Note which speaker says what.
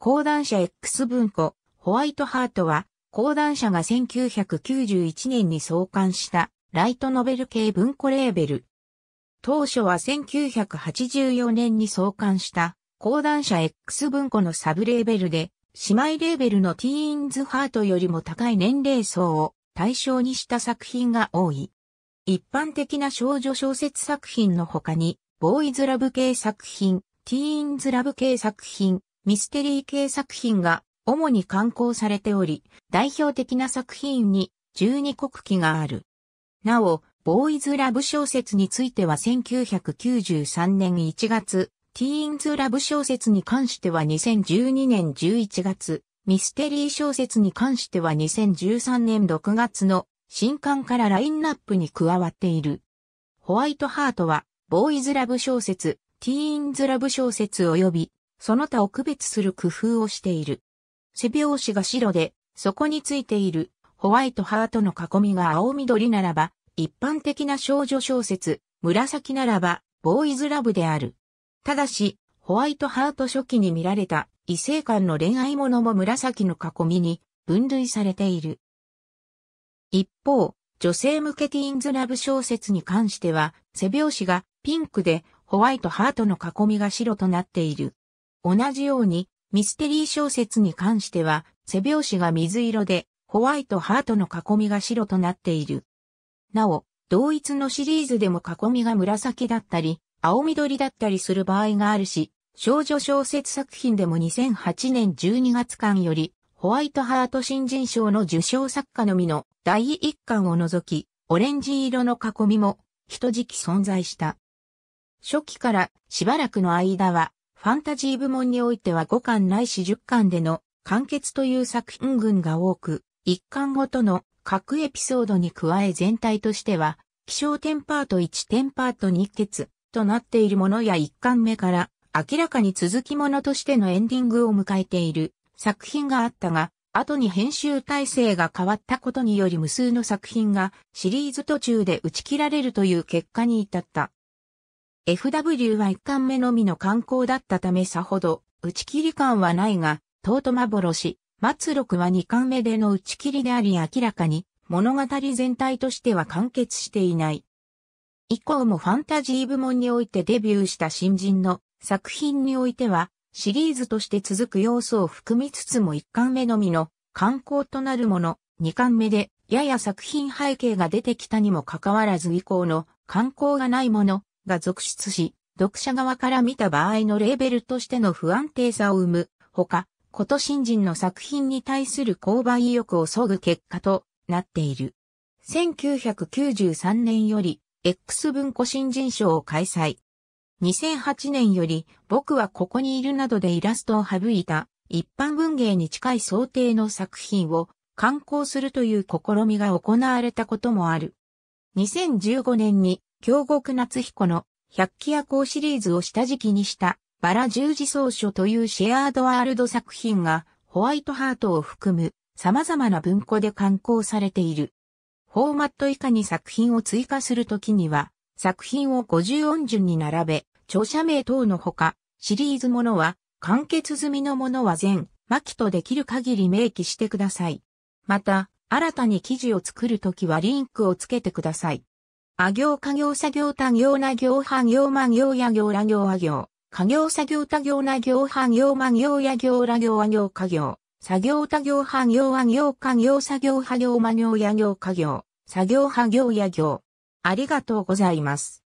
Speaker 1: 講談社 X 文庫、ホワイトハートは、講談社が1991年に創刊したライトノベル系文庫レーベル。当初は1984年に創刊した講談社 X 文庫のサブレーベルで、姉妹レーベルのティーンズハートよりも高い年齢層を対象にした作品が多い。一般的な少女小説作品の他に、ボーイズラブ系作品、ティーンズラブ系作品、ミステリー系作品が主に刊行されており、代表的な作品に12国記がある。なお、ボーイズラブ小説については1993年1月、ティーンズラブ小説に関しては2012年11月、ミステリー小説に関しては2013年6月の新刊からラインナップに加わっている。ホワイトハートは、ボーイズラブ小説、ティーンズラブ小説及びその他を区別する工夫をしている。背拍子が白で、そこについているホワイトハートの囲みが青緑ならば、一般的な少女小説、紫ならば、ボーイズラブである。ただし、ホワイトハート初期に見られた異性間の恋愛ものも紫の囲みに分類されている。一方、女性向けティーンズラブ小説に関しては、背拍子がピンクでホワイトハートの囲みが白となっている。同じように、ミステリー小説に関しては、背拍子が水色で、ホワイトハートの囲みが白となっている。なお、同一のシリーズでも囲みが紫だったり、青緑だったりする場合があるし、少女小説作品でも2008年12月間より、ホワイトハート新人賞の受賞作家のみの第一巻を除き、オレンジ色の囲みも、一時期存在した。初期からしばらくの間は、ファンタジー部門においては5巻ないし10巻での完結という作品群が多く、1巻ごとの各エピソードに加え全体としては、気象1パート1、1パート2結となっているものや1巻目から明らかに続きものとしてのエンディングを迎えている作品があったが、後に編集体制が変わったことにより無数の作品がシリーズ途中で打ち切られるという結果に至った。FW は1巻目のみの観光だったためさほど、打ち切り感はないが、トート幻、末六は2巻目での打ち切りであり明らかに、物語全体としては完結していない。以降もファンタジー部門においてデビューした新人の作品においては、シリーズとして続く要素を含みつつも1巻目のみの観光となるもの、2巻目でやや作品背景が出てきたにもかかわらず以降の観光がないもの、が続出し、読者側から見た場合のレーベルとしての不安定さを生む、ほか、こと新人の作品に対する購買意欲を削ぐ結果となっている。1993年より、X 文庫新人賞を開催。2008年より、僕はここにいるなどでイラストを省いた、一般文芸に近い想定の作品を刊行するという試みが行われたこともある。2015年に京極夏彦の百鬼夜行シリーズを下敷きにしたバラ十字奏書というシェアードワールド作品がホワイトハートを含む様々な文庫で刊行されている。フォーマット以下に作品を追加するときには作品を50音順に並べ著者名等のほかシリーズものは完結済みのものは全巻とできる限り明記してください。また新たに記事を作るときはリンクをつけてください。あ行家業作業他行な行半行間行や行ら行あ行。家業作業他行な行半行間行や行ら行あ行家業。作業他行派行あ行家業作業派行間行や行家業。作業派行や行。ありがとうございます。